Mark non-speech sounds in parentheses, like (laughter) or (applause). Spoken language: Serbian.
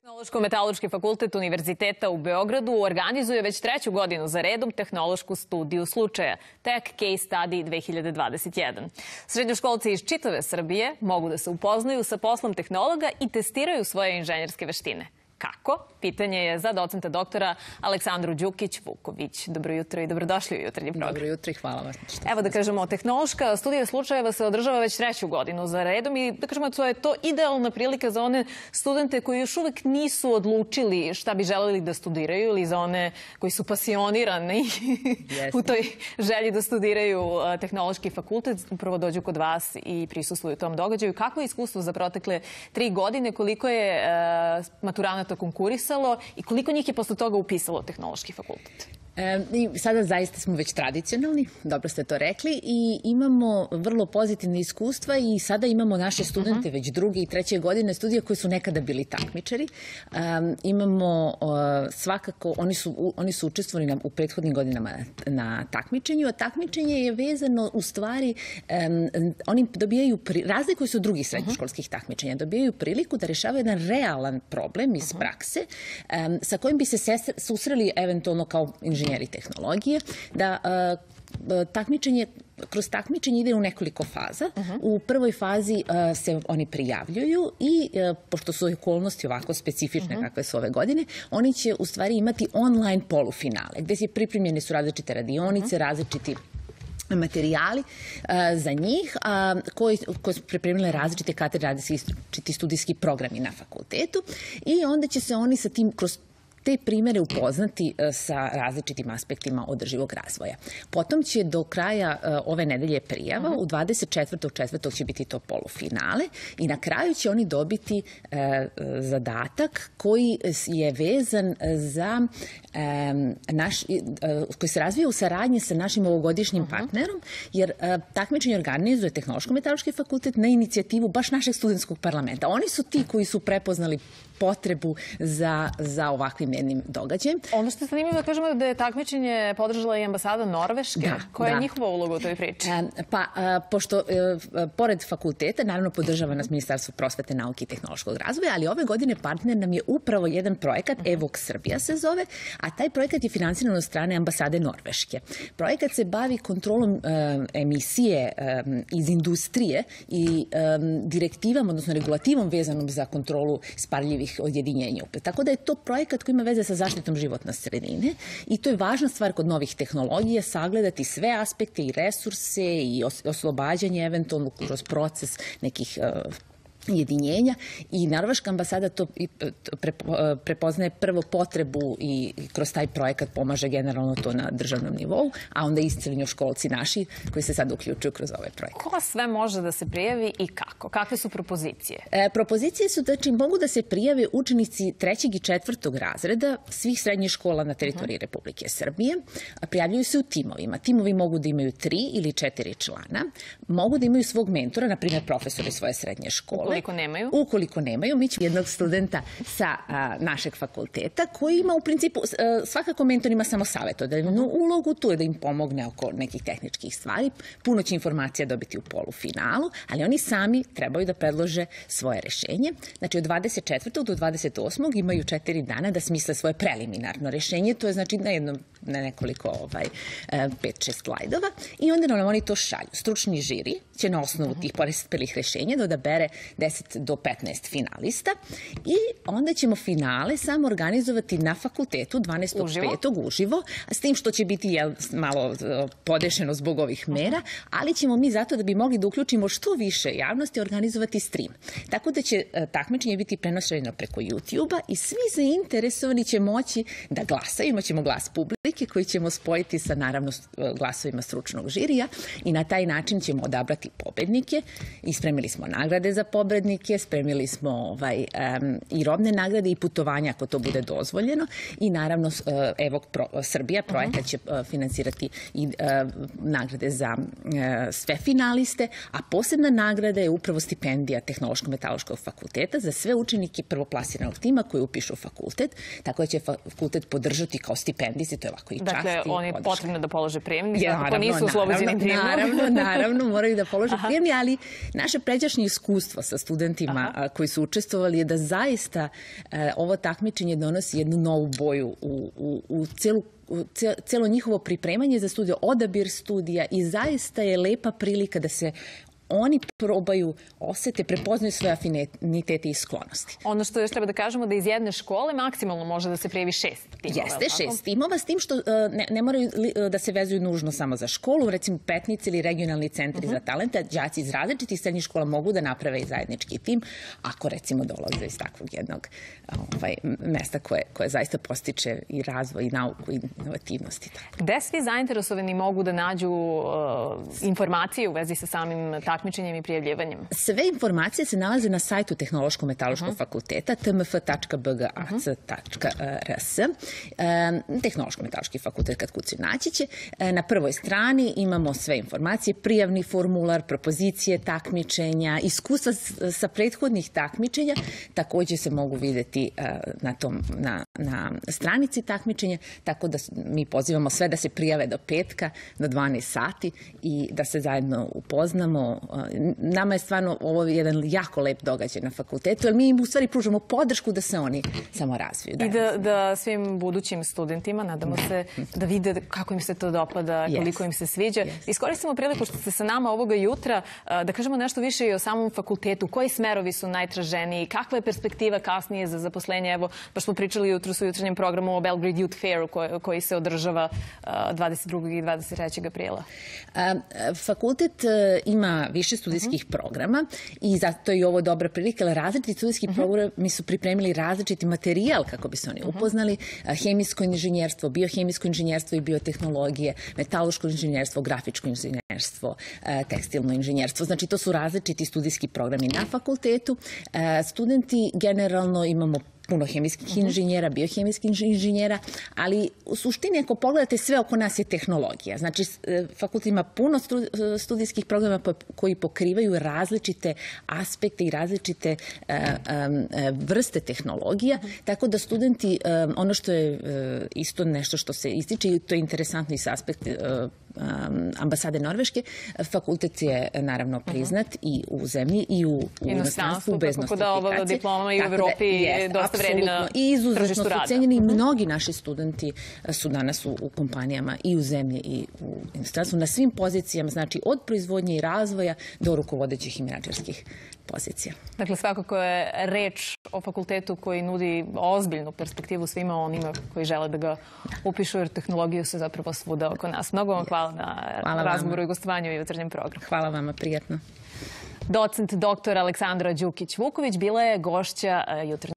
tehnološko metalurški fakultet Univerziteta u Beogradu organizuje već treću godinu za redom tehnološku studiju slučaja Tech Case Study 2021. Srednjoškolci iz čitave Srbije mogu da se upoznaju sa poslom tehnologa i testiraju svoje inženjerske veštine. Kako? Pitanje je za docenta doktora Aleksandru Đukić-Vuković. Dobro jutro i dobrodošli u jutarnji program. Dobro jutro i hvala vas. Evo da kažemo, tehnološka studija slučajeva se održava već treću godinu za redom i da kažemo to je to idealna prilika za one studente koji još uvek nisu odlučili šta bi želeli da studiraju ili za one koji su pasionirani yes. (laughs) u toj želji da studiraju tehnološki fakultet. Prvo dođu kod vas i prisustuju tom događaju. Kako je iskustvo za protekle tri godine? Koliko je uh, maturana kandidata konkurisalo i koliko njih je posle toga upisalo tehnološki fakultet? E, I sada zaista smo već tradicionalni, dobro ste to rekli, i imamo vrlo pozitivne iskustva i sada imamo naše studente uh mhm. -huh. već druge i treće godine studija koji su nekada bili takmičari. E, imamo e, svakako, oni su, oni su učestvovali nam u prethodnim godinama na takmičenju, a takmičenje je vezano u stvari, oni dobijaju, pri, razlikuju se od drugih mhm. srednjoškolskih takmičenja, dobijaju priliku da rešavaju jedan realan problem iz uh mhm. -huh. prakse sa kojim bi se susreli eventualno kao inženjeri tehnologije, da e, e, takmičenje kroz takmičenje ide u nekoliko faza. Uh mhm. -huh. U prvoj fazi uh, se oni prijavljuju i uh, pošto su okolnosti ovako specifične uh mhm. -huh. kakve su ove godine, oni će u stvari imati online polufinale gde se pripremljene su različite radionice, uh mhm. -huh. različiti materijali za njih a, koji, koji su pripremile različite katedre, različiti studijski programi na fakultetu i onda će se oni sa tim kroz te primere upoznati e, sa različitim aspektima održivog razvoja. Potom će do kraja e, ove nedelje prijava, mhm. u 24. četvrtog će biti to polufinale i na kraju će oni dobiti e, zadatak koji je vezan za naš, koji se razvija u saradnji sa našim ovogodišnjim mhm. partnerom, jer takmičenje organizuje Tehnološko-metaloški fakultet na inicijativu baš našeg studentskog parlamenta. Oni su ti koji su prepoznali potrebu za, za ovakvim ovakvim jednim događajem. Ono što je zanimljivo da kažemo da je takmičenje podržala i ambasada Norveške. Da, Koja da. je njihova uloga u toj priči? E, pa, e, pošto e, pored fakulteta, naravno podržava nas Ministarstvo prosvete, nauke i tehnološkog razvoja, ali ove godine partner nam je upravo jedan projekat, mhm. Evok Srbija se zove, a taj projekat je finansiran od strane ambasade Norveške. Projekat se bavi kontrolom emisije iz industrije i direktivom, odnosno regulativom vezanom za kontrolu sparljivih odjedinjenja. Tako da je to projekat koji ima ima veze sa zaštitom životne sredine i to je važna stvar kod novih tehnologija, sagledati sve aspekte i resurse i oslobađanje eventualno kroz proces nekih eh, jedinjenja i Narvaška ambasada to e, e, prepoznaje prvo potrebu i kroz taj projekat pomaže generalno to na državnom nivou, a onda i školci naši koji se sad uključuju kroz ovaj projekat. Ko sve može da se prijavi i kako? Kakve su propozicije? E, propozicije su, da čim mogu da se prijave učenici trećeg i četvrtog razreda svih srednjih škola na teritoriji uh mhm. -huh. Republike Srbije. Prijavljuju se u timovima. Timovi mogu da imaju tri ili četiri člana. Mogu da imaju svog mentora, na primjer iz svoje srednje škole. Ukoliko nemaju? Ukoliko nemaju, mi ćemo jednog studenta sa a, našeg fakulteta koji ima u principu, a, svakako mentor ima samo odeljenu ulogu, tu je da im pomogne oko nekih tehničkih stvari. Puno će informacija dobiti u polufinalu, ali oni sami trebaju da predlože svoje rešenje. Znači od 24. do 28. imaju četiri dana da smisle svoje preliminarno rešenje. To je znači na jednom na nekoliko ovaj, e, pet, šest slajdova i onda nam oni to šalju. Stručni žiri će na osnovu tih porespelih rešenja da odabere 10 do 15 finalista i onda ćemo finale samo organizovati na fakultetu 12. Uživo. 5. uživo, s tim što će biti jel, malo e, podešeno zbog ovih mera, ali ćemo mi zato da bi mogli da uključimo što više javnosti organizovati stream. Tako da će e, takmičenje biti prenošeno preko YouTube-a i svi zainteresovani će moći da glasaju, imaćemo glas publika kritike koji ćemo spojiti sa naravno e, glasovima stručnog žirija i na taj način ćemo odabrati pobednike. Ispremili smo nagrade za pobednike, spremili smo ovaj, um, i robne nagrade i putovanja ako to bude dozvoljeno i naravno uh, evo pro, Srbija projekat mhm. će uh, finansirati i uh, nagrade za uh, sve finaliste, a posebna nagrada je upravo stipendija Tehnološko-metaloškog fakulteta za sve učenike prvoplasiranog tima koji upišu fakultet, tako da će fakultet podržati kao stipendiste, to je svakoj dakle, časti. Dakle, oni je potrebno da polože prijemni, ja, ako nisu oslobođeni prijemni. Naravno, (laughs) naravno, moraju da polože prijemni, ali naše pređašnje iskustvo sa studentima koji su učestvovali je da zaista e, ovo takmičenje donosi jednu novu boju u, u, u celu celo njihovo pripremanje za studije, odabir studija i zaista je lepa prilika da se oni probaju osete, prepoznaju svoje afinitete i sklonosti. Ono što još treba da kažemo da iz jedne škole maksimalno može da se prijevi šest timova. Jeste šest timova, s tim što e, ne, ne moraju e, da se vezuju nužno samo za školu, recimo petnice ili regionalni centri uh mhm. -huh. za talenta, džaci iz različitih srednjih škola mogu da naprave i zajednički tim, ako recimo dolaze iz takvog jednog ovaj, mesta koje, koje zaista postiče i razvoj, i nauku, i inovativnost. I tako. Gde svi zainteresovani mogu da nađu uh, informacije u vezi sa samim takvim takmičenjem i prijavljivanjem? Sve informacije se nalaze na sajtu Tehnološko-metaloškog mhm. fakulteta tmf.bgac.rs Tehnološko-metaloški fakultet kad kuci naći će. E, na prvoj strani imamo sve informacije, prijavni formular, propozicije takmičenja, iskustva sa prethodnih takmičenja takođe se mogu videti e, na, tom, na, na stranici takmičenja, tako da mi pozivamo sve da se prijave do petka, do 12 sati i da se zajedno upoznamo, Uh, nama je stvarno ovo jedan jako lep događaj na fakultetu, jer mi im u stvari pružamo podršku da se oni samo razviju. Da I da, da, da svim budućim studentima, nadamo se, da, da vide kako im se to dopada, koliko im se sviđa. Iskoristimo priliku što ste sa nama ovoga jutra uh, da kažemo nešto više i o samom fakultetu. Koji smerovi su najtraženiji? Kakva je perspektiva kasnije za zaposlenje? Evo, baš smo pričali jutro su jutrnjem programu o Belgrade Youth Fairu koji, koji se održava 22. Uh, i 23. aprila. Fakultet ima više studijskih uh mhm. -huh. programa i zato je i ovo dobra prilika, ali različiti studijski uh mhm. -huh. programi su pripremili različiti materijal kako bi se oni mhm. upoznali, hemijsko inženjerstvo, biohemijsko inženjerstvo i biotehnologije, metaloško inženjerstvo, grafičko inženjerstvo, tekstilno inženjerstvo. Znači, to su različiti studijski programi na fakultetu. Studenti generalno imamo puno hemijskih mhm. inženjera, biohemijskih inženjera, ali u suštini ako pogledate sve oko nas je tehnologija. Znači, e, fakultet ima puno e, studijskih programa koji pokrivaju različite aspekte i različite e, vrste tehnologija, mhm. tako da studenti, ono što je isto nešto što se ističe i to je interesantno i sa aspekta Um, ambasade Norveške, fakultet je naravno priznat i u zemlji i u, inostranstvu bez da, nostrifikacije. Tako da ova diploma i u Evropi je dosta vredi na I izuzetno su cenjeni i mhm. mnogi naši studenti su danas u, u kompanijama i u zemlji i u inostranstvu na svim pozicijama, znači od proizvodnje i razvoja do rukovodećih i menadžerskih pozicija. Dakle, svakako je reč o fakultetu koji nudi ozbiljnu perspektivu svima onima koji žele da ga upišu, jer tehnologiju se zapravo svuda oko nas. Mnogo vam hvala hvala na hvala razgovoru vama. i gostovanju u jutarnjem programu. Hvala vama, prijatno. Docent dr. Aleksandra Đukić-Vuković bila je gošća e, jutarnjeg